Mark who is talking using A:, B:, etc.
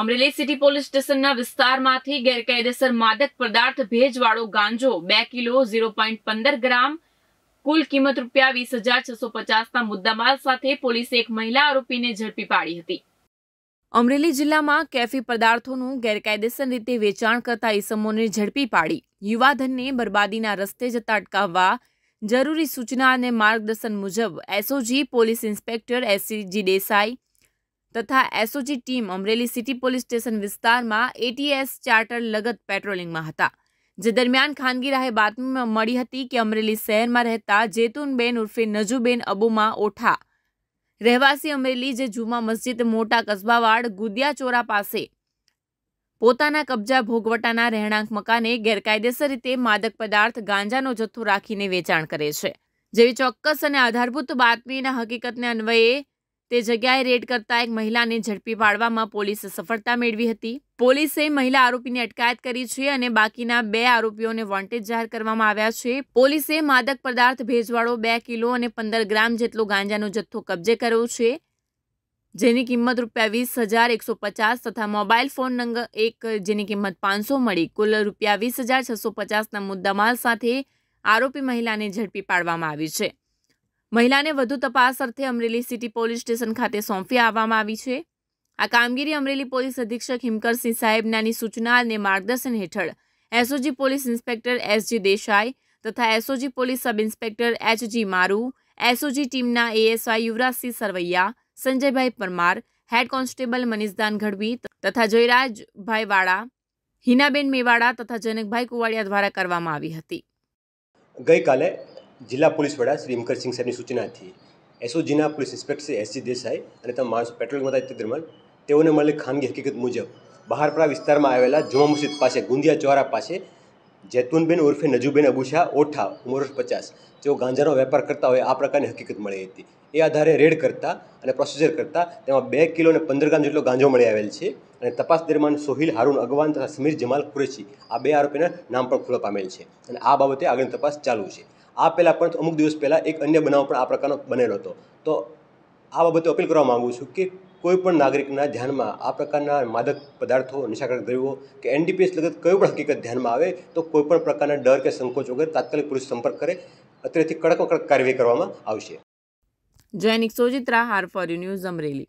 A: Amreli city police સ્ટેશનના વિસ્તારમાંથી ગેરકાયદેસર માદક પદાર્થ ભેજવાળો ગાંજો બે કિલો ઝીરો પોઈન્ટ પંદર ગ્રામ કુલ કિંમત રૂપિયા વીસ હજાર છસો પચાસના મુદ્દામાલ સાથે પોલીસે એક મહિલા આરોપીને ઝડપી પાડી હતી અમરેલી જિલ્લામાં કેફી પદાર્થોનું ગેરકાયદેસર રીતે વેચાણ કરતા ઈસમોને ઝડપી પાડી યુવાધનને બરબાદીના રસ્તે જતા અટકાવવા જરૂરી સૂચના અને માર્ગદર્શન મુજબ SOG police inspector SCG Desai તથા SOG team Amreli city police station વિસ્તારમાં એટીએસ ચાર્ટર લગત પેટ્રોલિંગમાં હતા જે દરમિયાન ખાનગી રાહે બાતમીમાં મળી હતી કે અમરેલી શહેરમાં રહેતા જેતુનબેન ઉર્ફે નજુબેન અબુમા ઓઠા રહેવાસી અમરેલી જે જુમા મસ્જિદ મોટા કસ્બાવાડ ગુદિયાચોરા પાસે પોતાના કબજા ભોગવટાના રહેણાંક મકાને ગેરકાયદેસર રીતે માદક પદાર્થ ગાંજાનો જથ્થો રાખીને વેચાણ કરે છે જેવી ચોક્કસ અને આધારભૂત બાતમીના હકીકતને અન્વયે તે જગ્યાએ રેડ કરતા એક મહિલાને ઝડપી પાડવામાં પોલીસે સફળતા મેળવી હતી પોલીસે મહિલા આરોપીને અટકાયત કરી છે અને બાકીના બે આરોપીઓને વોન્ટેજ જાહેર કરવામાં આવ્યા છે પોલીસે માદક પદાર્થ ભેજવાળો બે કિલો અને પંદર ગ્રામ જેટલો ગાંજાનો જથ્થો કબજે કર્યો છે જેની કિંમત રૂપિયા વીસ હજાર એકસો પચાસ તથા મોબાઈલ ફોન નંબર એક જેની કિંમત પાંચસો મળી કુલ રૂપિયા વીસ હજાર છસો પચાસના મુદ્દામાલ સાથે આરોપી મહિલાને ઝડપી પાડવામાં આવી છે મહિલાને વધુ તપાસ અર્થે અમરેલી સિટી પોલીસ સ્ટેશન ખાતે સોંપી આવવામાં આવી છે આ કામગીરી અમરેલી પોલીસ અધિક્ષક હિમકરસિંહ સાહેબનાની સૂચના અને માર્ગદર્શન હેઠળ SOG police inspector SG Desai તથા SOG police sub inspector HG Maru SOG ટીમના ASI Yuvrajsinh Sarvaiya Sanjaybhai Parmar head constable Manishdan Gadhvi તથા જયરાજભાઈ વાળા હિનાબેન મેવાડા તથા જનકભાઈ કુવાડિયા દ્વારા કરવામાં આવી હતી
B: ગઈકાલે જિલ્લા પોલીસ વડા શ્રી ઇમકરસિંહ સાહેબની સૂચનાથી એસઓજીના police inspector Shri SG Desai અને તમામ માણસો પેટ્રોલિંગમાં હતા તે દરમિયાન તેઓને મળેલી ખાનગી હકીકત મુજબ બહારપડા વિસ્તારમાં આવેલા જુમા મસ્જિદ પાસે ગુંદિયા ચોરા પાસે જૈતુનબેન ઉર્ફે નજુબેન અબુશા ઓઠા ઉમર પચાસ જેઓ ગાંજાનો વેપાર કરતા હોય આ પ્રકારની હકીકત મળી હતી એ આધારે રેડ કરતા અને પ્રોસિજર કરતા તેમાં બે કિલો અને પંદર ગ્રામ જેટલો ગાંજો મળી આવેલ છે અને તપાસ દરમિયાન સોહિલ હારૂન અગવાન તથા સમીર જમાલ કુરેશી આ બે આરોપીના નામ પણ ખુલ્લા પામેલ છે અને આ બાબતે આગળની તપાસ ચાલુ છે આ પહેલાં પણ અમુક દિવસ પહેલાં એક અન્ય બનાવ પણ આ પ્રકારનો બનેલો હતો તો આ બાબતે અપીલ કરવા માગું છું કે કોઈ પણ નાગરિકના ધ્યાનમાં આ પ્રકારના માદક પદાર્થો નિશાકારક દ્રવ્યો કે એનડીપીએસ લગત કોઈ પણ હકીકત ધ્યાનમાં આવે તો કોઈપણ પ્રકારના ડર કે સંકોચ વગર તાત્કાલિક પુરુષ સંપર્ક કરે અત્યારેથી કડક કડક કાર્યવાહી કરવામાં આવશે
A: જૈનિક સોજિત્રા હાર ફોર ન્યૂઝ અમરેલી